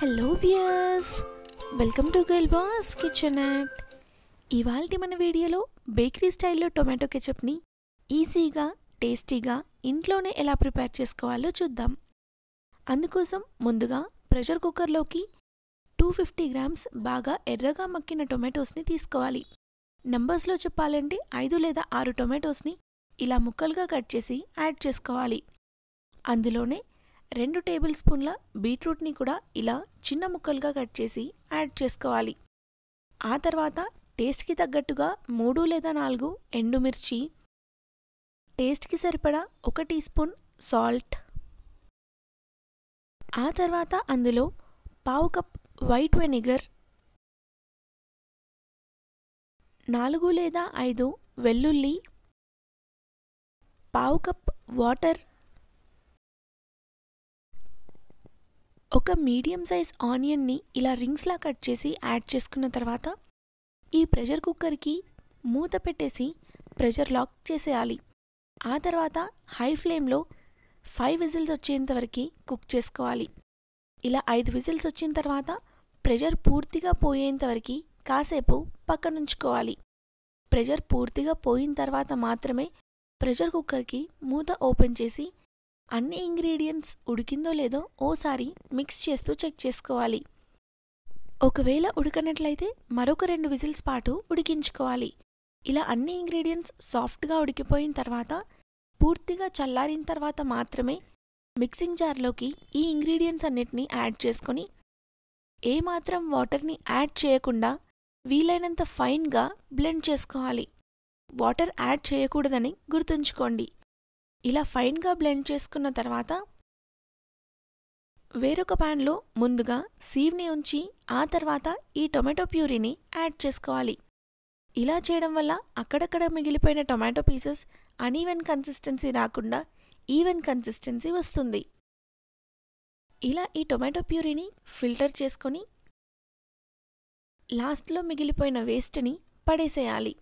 hello viewers welcome to girl boss kitchen at ఇవాళ మన వీడియోలో బేకరీ స్టైల్లో టొమాటో కెచప్ని ఈజీగా టేస్టీగా ఇంట్లోనే ఎలా ప్రిపేర్ చేసుకోవాలో చూద్దాం అందుకోసం ముందుగా ప్రెషర్ కుక్కర్లోకి టూ ఫిఫ్టీ గ్రామ్స్ బాగా ఎర్రగా మక్కిన టొమాటోస్ని తీసుకోవాలి నంబర్స్లో చెప్పాలంటే ఐదు లేదా ఆరు టొమాటోస్ని ఇలా ముక్కలుగా కట్ చేసి యాడ్ చేసుకోవాలి అందులోనే రెండు టేబుల్ స్పూన్ల బీట్రూట్ని కూడా ఇలా చిన్న ముక్కలుగా కట్ చేసి యాడ్ చేసుకోవాలి ఆ తర్వాత టేస్ట్కి తగ్గట్టుగా మూడు లేదా నాలుగు ఎండుమిర్చి టేస్ట్కి సరిపడా ఒక టీ స్పూన్ సాల్ట్ ఆ తర్వాత అందులో పావు కప్ వైట్ వెనిగర్ నాలుగు లేదా ఐదు వెల్లుల్లి పావు కప్ వాటర్ ఒక మీడియం సైజ్ ఆనియన్ని ఇలా రింగ్స్లా కట్ చేసి యాడ్ చేసుకున్న తర్వాత ఈ ప్రెషర్ కుక్కర్కి మూత పెట్టేసి ప్రెషర్ లాక్ చేసేయాలి ఆ తర్వాత హై ఫ్లేమ్లో ఫైవ్ విజిల్స్ వచ్చేంత కుక్ చేసుకోవాలి ఇలా ఐదు విజిల్స్ వచ్చిన తర్వాత ప్రెషర్ పూర్తిగా పోయేంత వరకు కాసేపు పక్కనుంచుకోవాలి ప్రెషర్ పూర్తిగా పోయిన తర్వాత మాత్రమే ప్రెషర్ కుక్కర్కి మూత ఓపెన్ చేసి అన్ని ఇంగ్రీడియంట్స్ ఉడికిందో లేదో ఓసారి మిక్స్ చేస్తూ చెక్ చేసుకోవాలి ఒకవేళ ఉడకనట్లయితే మరొక రెండు విజిల్స్ పాటు ఉడికించుకోవాలి ఇలా అన్ని ఇంగ్రీడియంట్స్ సాఫ్ట్గా ఉడికిపోయిన తర్వాత పూర్తిగా చల్లారిన తర్వాత మాత్రమే మిక్సింగ్ జార్లోకి ఈ ఇంగ్రీడియంట్స్ అన్నిటినీ యాడ్ చేసుకొని ఏమాత్రం వాటర్ని యాడ్ చేయకుండా వీలైనంత ఫైన్గా బ్లెండ్ చేసుకోవాలి వాటర్ యాడ్ చేయకూడదని గుర్తుంచుకోండి ఇలా ఫైన్గా బ్లెండ్ చేసుకున్న తర్వాత వేరొక ప్యాన్లో ముందుగా సీవ్ని ఉంచి ఆ తర్వాత ఈ టొమాటో ప్యూరీని యాడ్ చేసుకోవాలి ఇలా చేయడం వల్ల అక్కడక్కడ మిగిలిపోయిన టొమాటో పీసెస్ అన్ఈవెన్ కన్సిస్టెన్సీ రాకుండా ఈవెన్ కన్సిస్టెన్సీ వస్తుంది ఇలా ఈ టొమాటో ప్యూరీని ఫిల్టర్ చేసుకొని లాస్ట్లో మిగిలిపోయిన వేస్ట్ని పడేసేయాలి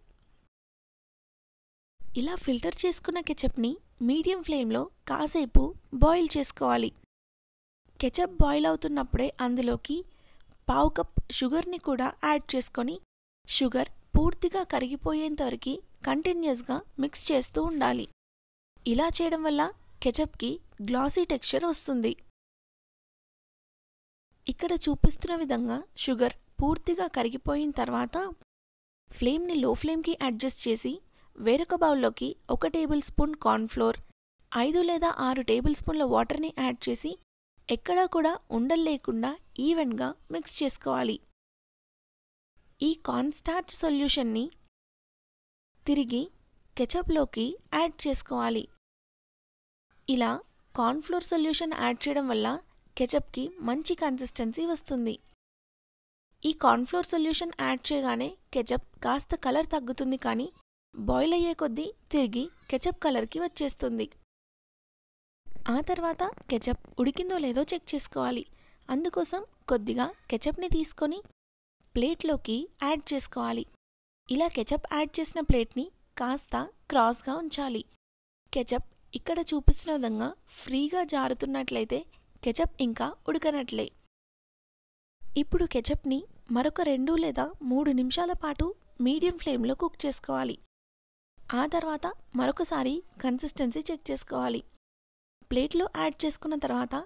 ఇలా ఫిల్టర్ చేసుకున్న కెచప్ని మీడియం ఫ్లేమ్లో కాసేపు బాయిల్ చేసుకోవాలి కెచప్ బాయిల్ అవుతున్నప్పుడే అందులోకి పావు కప్ షుగర్ని కూడా యాడ్ చేసుకొని షుగర్ పూర్తిగా కరిగిపోయేంతవరకు కంటిన్యూస్గా మిక్స్ చేస్తూ ఉండాలి ఇలా చేయడం వల్ల కెచప్కి గ్లాసీ టెక్స్చర్ వస్తుంది ఇక్కడ చూపిస్తున్న విధంగా షుగర్ పూర్తిగా కరిగిపోయిన తర్వాత ఫ్లేమ్ని లో ఫ్లేమ్కి అడ్జస్ట్ చేసి వేరొక బౌల్లోకి ఒక టేబుల్ స్పూన్ కార్న్ఫ్లోర్ ఐదు లేదా ఆరు టేబుల్ స్పూన్ల వాటర్ని యాడ్ చేసి ఎక్కడా కూడా ఉండలు లేకుండా ఈవెన్గా మిక్స్ చేసుకోవాలి ఈ కార్న్ స్టార్చ్ సొల్యూషన్ని తిరిగి కెచప్లోకి యాడ్ చేసుకోవాలి ఇలా కార్న్ఫ్లోర్ సొల్యూషన్ యాడ్ చేయడం వల్ల కెచప్కి మంచి కన్సిస్టెన్సీ వస్తుంది ఈ కార్న్ఫ్లోర్ సొల్యూషన్ యాడ్ చేయగానే కెచప్ కాస్త కలర్ తగ్గుతుంది కానీ బాయిల్ అయ్యే కొద్దీ తిరిగి కెచప్ కలర్కి వచ్చేస్తుంది ఆ తర్వాత కెచప్ ఉడికిందో లేదో చెక్ చేసుకోవాలి అందుకోసం కొద్దిగా కెచప్ని తీసుకొని ప్లేట్లోకి యాడ్ చేసుకోవాలి ఇలా కెచప్ యాడ్ చేసిన ప్లేట్ని కాస్త క్రాస్గా ఉంచాలి కెచప్ ఇక్కడ చూపిస్తున్న విధంగా ఫ్రీగా జారుతున్నట్లయితే కెచప్ ఇంకా ఉడకనట్లే ఇప్పుడు కెచప్ని మరొక రెండు లేదా మూడు నిమిషాల పాటు మీడియం ఫ్లేమ్లో కుక్ చేసుకోవాలి ఆ తర్వాత మరొకసారి కన్సిస్టెన్సీ చెక్ చేసుకోవాలి ప్లేట్లో యాడ్ చేసుకున్న తర్వాత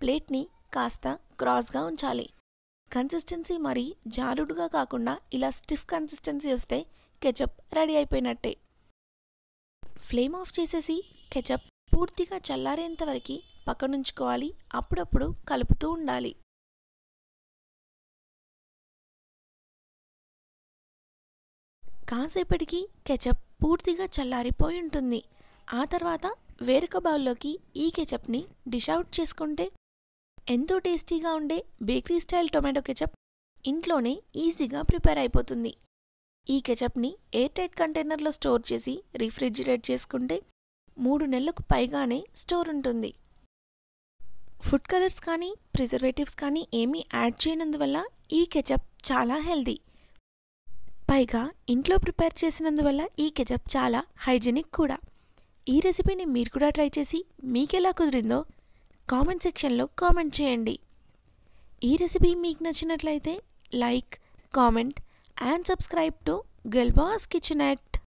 ప్లేట్ని కాస్త క్రాస్గా ఉంచాలి కన్సిస్టెన్సీ మరి జారుడుగా కాకుండా ఇలా స్టిఫ్ కన్సిస్టెన్సీ వస్తే కెచప్ రెడీ అయిపోయినట్టే ఫ్లేమ్ ఆఫ్ చేసేసి కెచప్ పూర్తిగా చల్లారేంత వరకు పక్కనుంచుకోవాలి అప్పుడప్పుడు కలుపుతూ ఉండాలి కాసేపటికి కెచప్ పూర్తిగా చల్లారిపోయి ఉంటుంది ఆ తర్వాత వేరొక బౌల్లోకి ఈ కెచప్ని డిష్ అవుట్ చేసుకుంటే ఎంతో టేస్టీగా ఉండే బేకరీ స్టైల్ టొమాటో కెచప్ ఇంట్లోనే ఈజీగా ప్రిపేర్ అయిపోతుంది ఈ కెచప్ని ఎయిర్ టైట్ కంటైనర్లో స్టోర్ చేసి రిఫ్రిజిరేట్ చేసుకుంటే మూడు నెలలకు పైగానే స్టోర్ ఉంటుంది ఫుడ్ కలర్స్ కానీ ప్రిజర్వేటివ్స్ కానీ ఏమీ యాడ్ చేయనందువల్ల ఈ కెచప్ చాలా హెల్దీ పైగా ఇంట్లో ప్రిపేర్ చేసినందువల్ల ఈ కెచప్ చాలా హైజీనిక్ కూడా ఈ రెసిపీని మీరు కూడా ట్రై చేసి మీకెలా కుదిరిందో కామెంట్ సెక్షన్లో కామెంట్ చేయండి ఈ రెసిపీ మీకు నచ్చినట్లయితే like comment and subscribe to girl boss kitchen at